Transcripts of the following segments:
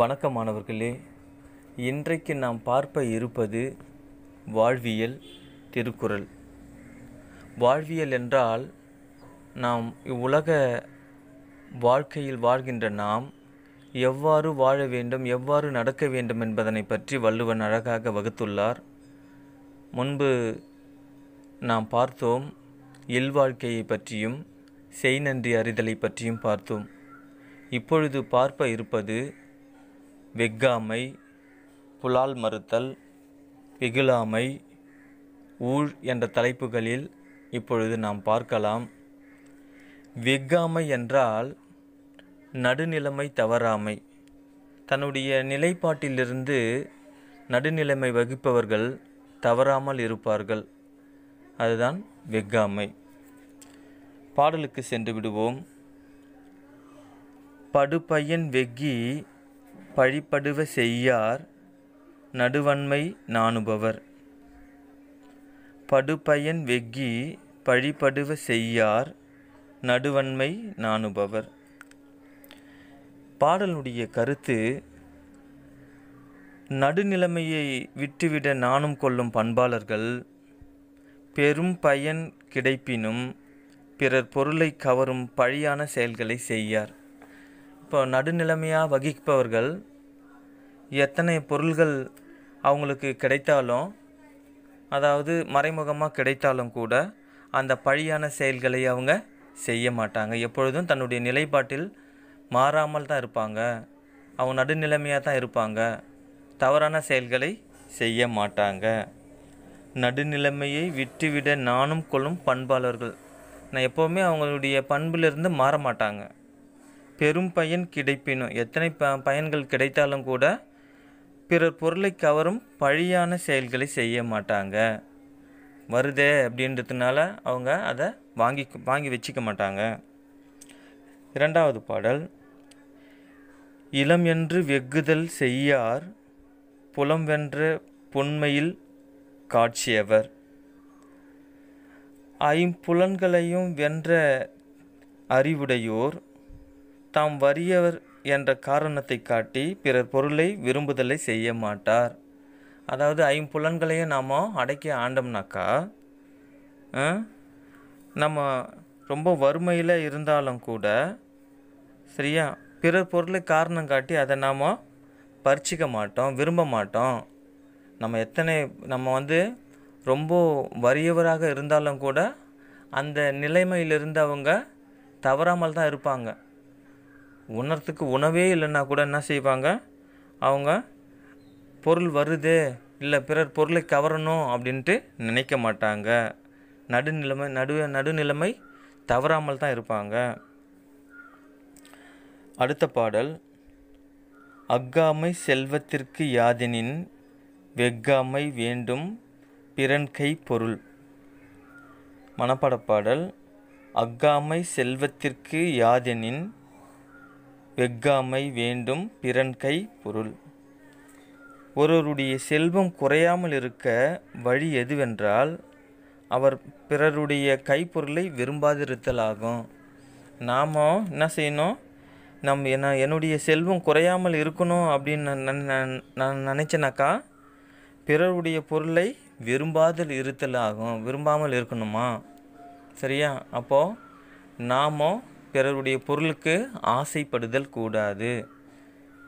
வணக்கம் மாணவர்களே இன்றைக்கு நாம் பார்ப்ப இருப்பது வாழ்வியல் திருக்குறள் வாழ்வியல் என்றால் நாம் இவ்வுலக வாழ்க்கையில் வாழ்கின்ற நாம் எவ்வாறு வாழ வேண்டும் எவ்வாறு நடக்க வேண்டும் என்பதனை பற்றி வள்ளுவன் அழகாக வகுத்துள்ளார் முன்பு நாம் பார்த்தோம் இல்வாழ்க்கையை பற்றியும் செய்நன்றி அறிதலை பற்றியும் பார்த்தோம் இப்பொழுது பார்ப்ப இருப்பது வெக்காமை புலால் மறுத்தல் வெகுலாமை ஊழ் என்ற தலைப்புகளில் இப்பொழுது நாம் பார்க்கலாம் வெக்காமை என்றால் நடுநிலைமை தவறாமை தன்னுடைய நிலைப்பாட்டிலிருந்து நடுநிலைமை வகிப்பவர்கள் தவறாமல் இருப்பார்கள் அதுதான் வெக்காமை பாடலுக்கு சென்று விடுவோம் படுபையன் வெக்கி பழிப்படுவ செய்யார் நடுவன்மை நாணுபவர் படுபயன் வெக்கி பழிப்படுவ செய்யார் நடுவன்மை நாணுபவர் பாடலுடைய கருத்து நடுநிலைமையை விட்டுவிட நாணம் கொள்ளும் பண்பாளர்கள் பெரும் பயன் கிடைப்பினும் பிறர் பொருளை கவரும் பழியான செயல்களை செய்யார் இப்போ நடுநிலைமையாக வகிப்பவர்கள் எத்தனை பொருள்கள் அவங்களுக்கு கிடைத்தாலும் அதாவது மறைமுகமாக கிடைத்தாலும் கூட அந்த பழியான செயல்களை அவங்க செய்ய மாட்டாங்க எப்பொழுதும் தன்னுடைய நிலைப்பாட்டில் மாறாமல் தான் இருப்பாங்க அவங்க நடுநிலைமையாக தான் இருப்பாங்க தவறான செயல்களை செய்ய மாட்டாங்க நடுநிலைமையை விட்டுவிட நானும் கொள்ளும் பண்பாளர்கள் நான் எப்போவுமே அவங்களுடைய பண்பிலிருந்து மாற மாட்டாங்க பெரும் பயன் கிடைப்பினும் எத்தனை ப பயன்கள் கிடைத்தாலும் கூட பிறர் பொருளை கவரும் பழியான செயல்களை செய்ய மாட்டாங்க வருதே அப்படின்றதுனால அவங்க அதை வாங்கி வாங்கி வச்சுக்க மாட்டாங்க இரண்டாவது பாடல் இளம் என்று வெகுதல் செய்யார் புலம் வென்ற பொன்மையில் காட்சியவர் ஐம்புலன்களையும் வென்ற அறிவுடையோர் தாம் வறியவர் என்ற காரணத்தை காட்டி பிறர் பொருளை விரும்புதலை செய்ய மாட்டார் அதாவது ஐம்புலன்களையும் நாம் அடக்கி ஆண்டோம்னாக்கா நம்ம ரொம்ப வறுமையில் இருந்தாலும் கூட சரியா பிறர் பொருளை காரணம் காட்டி அதை நாம் பறிச்சிக்க மாட்டோம் விரும்ப மாட்டோம் நம்ம எத்தனை நம்ம வந்து ரொம்ப வறியவராக இருந்தாலும் கூட அந்த நிலைமையிலிருந்து அவங்க தவறாமல் தான் இருப்பாங்க உணர்த்துக்கு உணவே இல்லைன்னா கூட என்ன செய்வாங்க அவங்க பொருள் வருது இல்லை பிறர் பொருளை கவரணும் அப்படின்ட்டு நினைக்க மாட்டாங்க நடுநிலைமை நடு நடுநிலைமை தவறாமல் தான் இருப்பாங்க அடுத்த பாடல் அக்காமை செல்வத்திற்கு யாதெனின் வெக்காமை வேண்டும் பிறன் கை பொருள் பாடல் அக்காமை செல்வத்திற்கு யாதெனின் வெக்காமை வேண்டும் பிறன்கை பொருள் ஒருவருடைய செல்வம் குறையாமல் இருக்க வழி எதுவென்றால் அவர் பிறருடைய கைப்பொருளை விரும்பாதிருத்தலாகும் நாம் என்ன செய்யணும் நம் என்ன என்னுடைய செல்வம் குறையாமல் இருக்கணும் அப்படின்னு நான் நான் நினச்சேனாக்கா பிறருடைய பொருளை விரும்பாதல் இருத்தல் ஆகும் விரும்பாமல் இருக்கணுமா சரியா அப்போது நாமோ பிறருடைய பொருளுக்கு ஆசைப்படுதல் கூடாது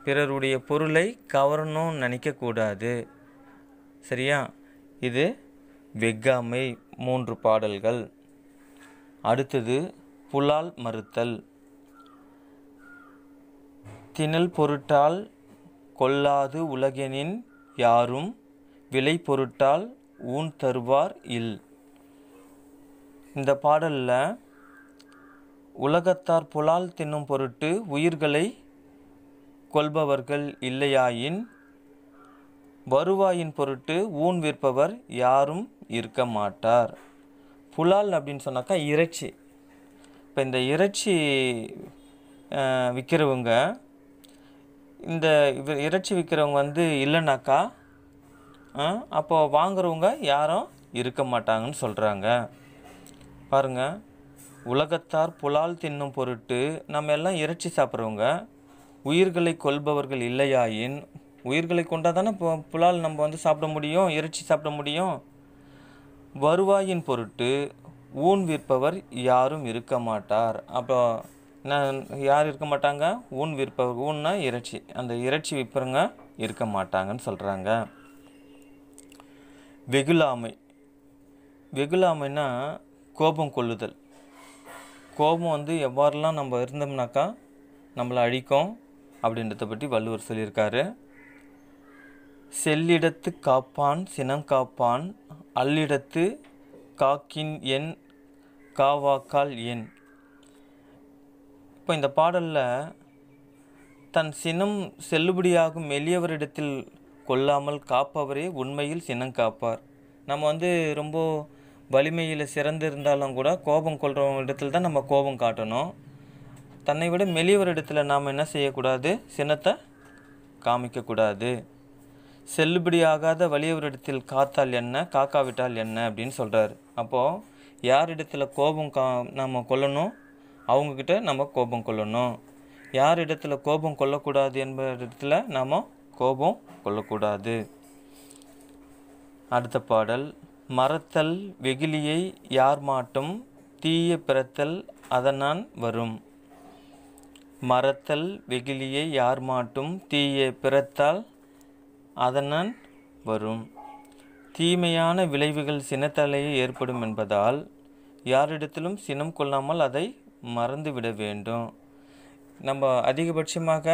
பிறருடைய பொருளை கவரணும்னு நினைக்கக்கூடாது சரியா இது வெக்காமை மூன்று பாடல்கள் அடுத்தது புலால் மறுத்தல் திணல் பொருட்டால் கொல்லாது உலகெனின் யாரும் விலை பொருட்டால் ஊன் தருவார் இல் இந்த பாடலில் உலகத்தார் புலால் தின்னும் பொருட்டு உயிர்களை கொள்பவர்கள் இல்லையாயின் வருவாயின் பொருட்டு ஊன் விற்பவர் யாரும் இருக்க மாட்டார் புலால் அப்படின்னு சொன்னாக்கா இறைச்சி இப்போ இந்த இறைச்சி விற்கிறவங்க இந்த இறைச்சி விற்கிறவங்க வந்து இல்லைனாக்கா அப்போ வாங்குறவங்க யாரும் இருக்க மாட்டாங்கன்னு சொல்கிறாங்க பாருங்கள் உலகத்தார் புலால் தின்னும் பொருட்டு நம்ம எல்லாம் இறைச்சி சாப்பிட்றவங்க உயிர்களை கொல்பவர்கள் இல்லையாயின் உயிர்களை கொண்டால் தானே இப்போ புலால் நம்ம வந்து சாப்பிட முடியும் இறைச்சி சாப்பிட முடியும் வருவாயின் பொருட்டு ஊன் விற்பவர் யாரும் இருக்க மாட்டார் அப்போ நான் யார் இருக்க மாட்டாங்க ஊன் விற்பவர் ஊன்னா இறைச்சி அந்த இறைச்சி விற்பவங்க இருக்க மாட்டாங்கன்னு சொல்கிறாங்க வெகுலாமை வெகுலாமைன்னா கோபம் கொள்ளுதல் கோபம் வந்து எவ்வாறெல்லாம் நம்ம இருந்தோம்னாக்கா நம்மளை அழிக்கும் அப்படின்றத பற்றி வள்ளுவர் சொல்லியிருக்காரு செல்லிடத்து காப்பான் சினம் காப்பான் அல்லிடத்து காக்கின் எண் காவாக்கால் எண் இப்போ இந்த பாடலில் தன் சினம் செல்லுபடியாகும் எளியவரிடத்தில் கொள்ளாமல் காப்பவரே உண்மையில் சினம் காப்பார் நம்ம வந்து ரொம்ப வலிமையில் சிறந்து இருந்தாலும் கூட கோபம் கொள்கிறவங்க இடத்துல தான் நம்ம கோபம் காட்டணும் தன்னை விட மெலிவர் இடத்துல நாம் என்ன செய்யக்கூடாது சினத்தை காமிக்கக்கூடாது செல்லுபடியாகாத வலியவரிடத்தில் காத்தால் என்ன காக்காவிட்டால் என்ன அப்படின்னு சொல்கிறார் அப்போது இடத்துல கோபம் கா நாம் கொல்லணும் அவங்கக்கிட்ட நம்ம கோபம் கொள்ளணும் யார் இடத்துல கோபம் கொள்ளக்கூடாது என்ப இடத்துல நாம் கோபம் கொள்ளக்கூடாது அடுத்த பாடல் மறத்தல் வெகுளியை மாட்டும் தீய பிறத்தல் அதனான் வரும் மறத்தல் வெகுளியை மாட்டும் தீய பிறத்தால் அதனான் வரும் தீமையான விளைவுகள் சினத்தலையே ஏற்படும் என்பதால் யாரிடத்திலும் சினம் கொள்ளாமல் அதை மறந்துவிட வேண்டும் நம்ம அதிகபட்சமாக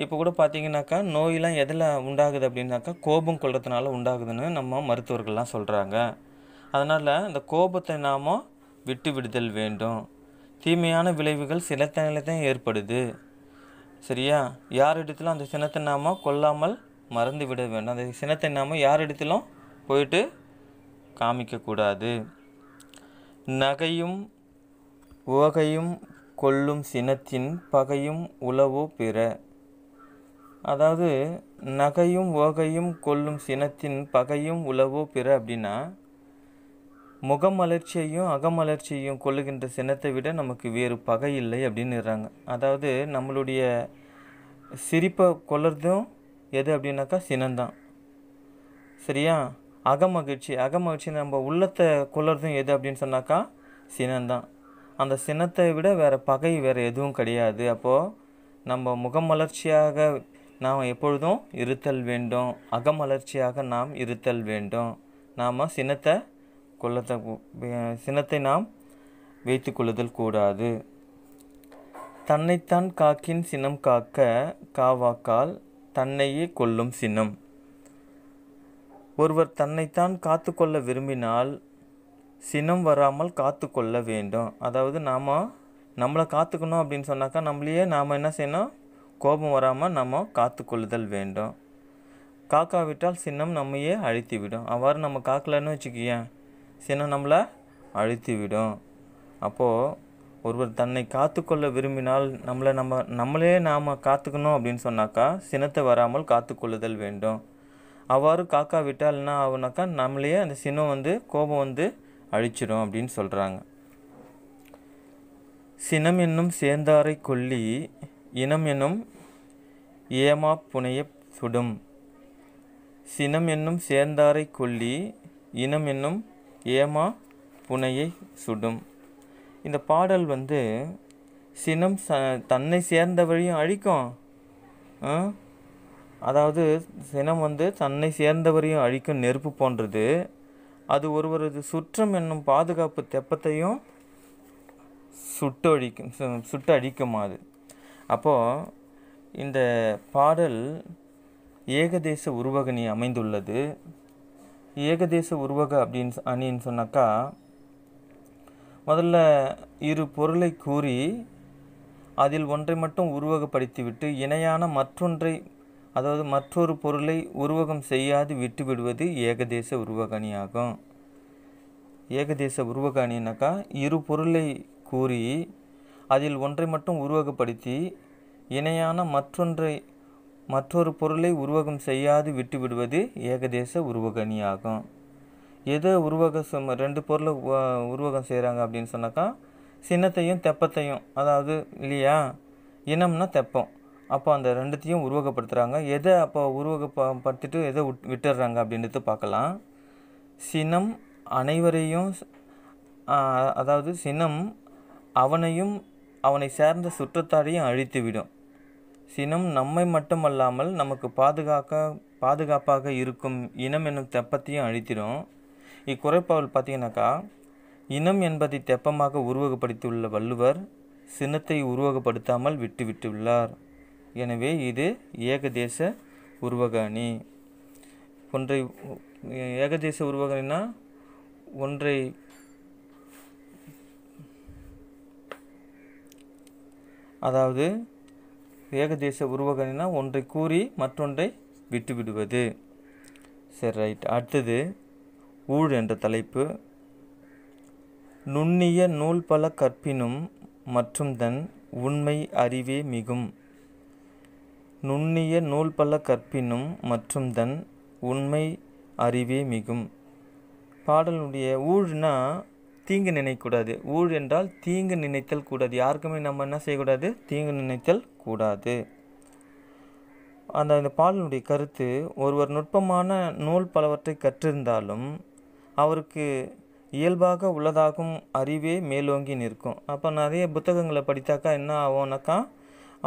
இப்போ கூட பார்த்தீங்கன்னாக்கா நோயெலாம் எதில் உண்டாகுது அப்படின்னாக்கா கோபம் கொள்றதுனால உண்டாகுதுன்னு நம்ம மருத்துவர்கள்லாம் சொல்கிறாங்க அதனால் இந்த கோபத்தை நாம் விட்டு விடுதல் வேண்டும் தீமையான விளைவுகள் சில தான் ஏற்படுது சரியா யார் இடத்துலும் அந்த சினத்தை நாம் கொல்லாமல் மறந்து விட வேண்டும் அந்த சினத்தை நாம் இடத்திலும் போயிட்டு காமிக்கக்கூடாது நகையும் உவகையும் கொள்ளும் சினத்தின் பகையும் உளவோ பிற அதாவது நகையும் ஓகையும் கொல்லும் சினத்தின் பகையும் உளவோ பிற அப்படின்னா முகமலர்ச்சியையும் அகமலர்ச்சியையும் கொள்ளுகின்ற சினத்தை விட நமக்கு வேறு பகை இல்லை அப்படின்னுறாங்க அதாவது நம்மளுடைய சிரிப்பை கொள்ளுறதும் எது அப்படின்னாக்கா சினந்தான் சரியா அகமகிழ்ச்சி அகமகிழ்ச்சி நம்ம உள்ளத்தை கொள்ளுறதும் எது அப்படின்னு சொன்னாக்கா சினந்தான் அந்த சினத்தை விட வேறு பகை வேறு எதுவும் கிடையாது அப்போது நம்ம முகமலர்ச்சியாக நாம் எப்பொழுதும் இருத்தல் வேண்டும் அகமலர்ச்சியாக நாம் இருத்தல் வேண்டும் நாம் சினத்தை கொள்ளத்தை சினத்தை நாம் வைத்து கொள்ளுதல் கூடாது தன்னைத்தான் காக்கின் சினம் காக்க காவாக்கால் தன்னையே கொல்லும் சினம் ஒருவர் தன்னைத்தான் காத்து கொள்ள விரும்பினால் சினம் வராமல் காத்து கொள்ள வேண்டும் அதாவது நாம் நம்மளை காத்துக்கணும் அப்படின்னு சொன்னாக்கா நம்மளையே நாம் என்ன செய்யணும் கோபம் வராமல் நம்ம காத்துக்கொள்ளுதல் வேண்டும் காக்காவிட்டால் சின்னம் நம்மையே அழுத்தி விடும் அவ்வாறு நம்ம காக்கலைன்னு வச்சுக்கோயேன் சின்னம் நம்மளை அழுத்தி விடும் அப்போது ஒருவர் தன்னை காத்துக்கொள்ள விரும்பினால் நம்மளை நம்ம நம்மளே நாம் காத்துக்கணும் அப்படின்னு சொன்னாக்கா சினத்தை வராமல் காத்துக்கொள்ளுதல் வேண்டும் அவ்வாறு காக்கா விட்டால் என்ன ஆகுனாக்கா நம்மளையே அந்த சினம் வந்து கோபம் வந்து அழிச்சிடும் அப்படின்னு சொல்கிறாங்க சினம் என்னும் சேர்ந்தாரை கொல்லி இனம் என்னும் ஏமா புனையச் சுடும் சினம் என்னும் சேர்ந்தாரை கொல்லி இனம் என்னும் ஏமா புனையை சுடும் இந்த பாடல் வந்து சினம் ச தன்னை சேர்ந்த வழியும் அழிக்கும் அதாவது சினம் வந்து தன்னை சேர்ந்தவரையும் அழிக்கும் நெருப்பு போன்றது அது ஒருவரது சுற்றம் என்னும் பாதுகாப்பு தெப்பத்தையும் சுட்டு அழிக்கும் சுட்டு அழிக்குமா அது அப்போது இந்த பாடல் ஏகதேச உருவகணி அமைந்துள்ளது ஏகதேச உருவக அப்படின்னு அணின்னு சொன்னாக்கா முதல்ல இரு பொருளை கூறி அதில் ஒன்றை மட்டும் உருவகப்படுத்திவிட்டு இணையான மற்றொன்றை அதாவது மற்றொரு பொருளை உருவகம் செய்யாது விட்டுவிடுவது ஏகதேச உருவகணியாகும் ஏகதேச உருவகணினாக்கா இரு பொருளை கூறி அதில் ஒன்றை மட்டும் உருவகப்படுத்தி இணையான மற்றொன்றை மற்றொரு பொருளை உருவகம் செய்யாது விட்டுவிடுவது ஏகதேச உருவகணியாகும் எதை உருவக ரெண்டு பொருளை உருவகம் செய்கிறாங்க அப்படின்னு சொன்னாக்கா சின்னத்தையும் தெப்பத்தையும் அதாவது இல்லையா இனம்னா தெப்பம் அப்போ அந்த ரெண்டுத்தையும் உருவகப்படுத்துகிறாங்க எதை அப்போ உருவகப்படுத்திட்டு எதை விட்டுடுறாங்க அப்படின்றது பார்க்கலாம் சினம் அனைவரையும் அதாவது சினம் அவனையும் அவனை சேர்ந்த சுற்றத்தாரையும் அழித்துவிடும் சினம் நம்மை மட்டுமல்லாமல் நமக்கு பாதுகாக்க பாதுகாப்பாக இருக்கும் இனம் எனும் தெப்பத்தையும் அழித்திடும் இக்குறைப்பாவல் பார்த்தீங்கன்னாக்கா இனம் என்பதை தெப்பமாக உருவகப்படுத்தியுள்ள வள்ளுவர் சினத்தை உருவகப்படுத்தாமல் விட்டுவிட்டுள்ளார் எனவே இது ஏகதேச உருவக அணி ஒன்றை ஏகதேச உருவக அணினா ஒன்றை அதாவது ஏகதேச உருவகனா ஒன்றை கூறி மற்றொன்றை விட்டுவிடுவது சரி ரைட் அடுத்தது ஊழ் என்ற தலைப்பு நுண்ணிய நூல் பல கற்பினும் மற்றும் தன் உண்மை அறிவே மிகும் நுண்ணிய நூல் பல கற்பினும் மற்றும் தன் உண்மை அறிவே மிகும் பாடலுடைய ஊழ்னா தீங்கு நினைக்கூடாது ஊழ் என்றால் தீங்கு நினைத்தல் கூடாது யாருக்குமே நம்ம என்ன செய்யக்கூடாது தீங்கு நினைத்தல் கூடாது அந்த இந்த பாலினுடைய கருத்து ஒருவர் நுட்பமான நூல் பலவற்றை கற்றிருந்தாலும் அவருக்கு இயல்பாக உள்ளதாகும் அறிவே மேலோங்கி நிற்கும் அப்போ நிறைய புத்தகங்களை படித்தாக்கா என்ன ஆகும்னாக்கா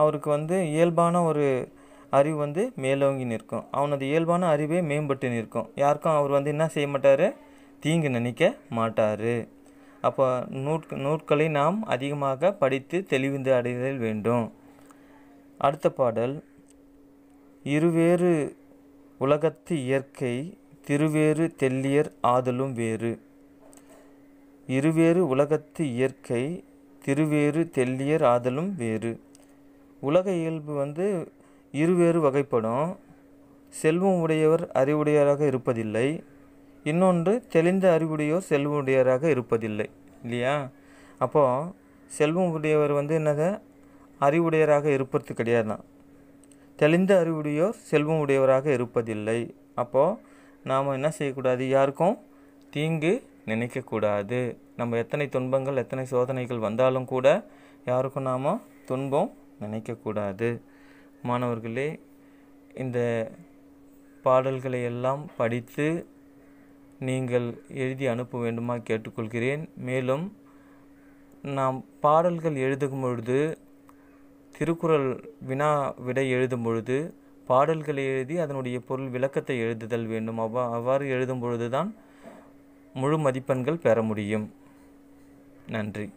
அவருக்கு வந்து இயல்பான ஒரு அறிவு வந்து மேலோங்கி நிற்கும் அவனது இயல்பான அறிவே மேம்பட்டு நிற்கும் யாருக்கும் அவர் வந்து என்ன செய்ய மாட்டார் தீங்கு நினைக்க மாட்டார் அப்போ நூற் நூற்களை நாம் அதிகமாக படித்து தெளிவிந்து அடைதல் வேண்டும் அடுத்த பாடல் இருவேறு உலகத்து இயற்கை திருவேறு தெல்லியர் ஆதலும் வேறு இருவேறு உலகத்து இயற்கை திருவேறு தெல்லியர் ஆதலும் வேறு உலக இயல்பு வந்து இருவேறு வகைப்படும் செல்வம் உடையவர் அறிவுடையவராக இருப்பதில்லை இன்னொன்று தெளிந்த அறிவுடையோ செல்வமுடையவராக இருப்பதில்லை இல்லையா அப்போது உடையவர் வந்து என்னது அறிவுடையராக இருப்பது கிடையாது தான் தெளிந்த அறிவுடையோர் உடையவராக இருப்பதில்லை அப்போது நாம் என்ன செய்யக்கூடாது யாருக்கும் தீங்கு நினைக்கக்கூடாது நம்ம எத்தனை துன்பங்கள் எத்தனை சோதனைகள் வந்தாலும் கூட யாருக்கும் நாம் துன்பம் நினைக்கக்கூடாது மாணவர்களே இந்த பாடல்களை எல்லாம் படித்து நீங்கள் எழுதி அனுப்ப வேண்டுமா கேட்டுக்கொள்கிறேன் மேலும் நாம் பாடல்கள் எழுதும் பொழுது திருக்குறள் வினா விடை எழுதும் பொழுது பாடல்களை எழுதி அதனுடைய பொருள் விளக்கத்தை எழுதுதல் வேண்டும் அவ்வா அவ்வாறு எழுதும் பொழுதுதான் முழு மதிப்பெண்கள் பெற முடியும் நன்றி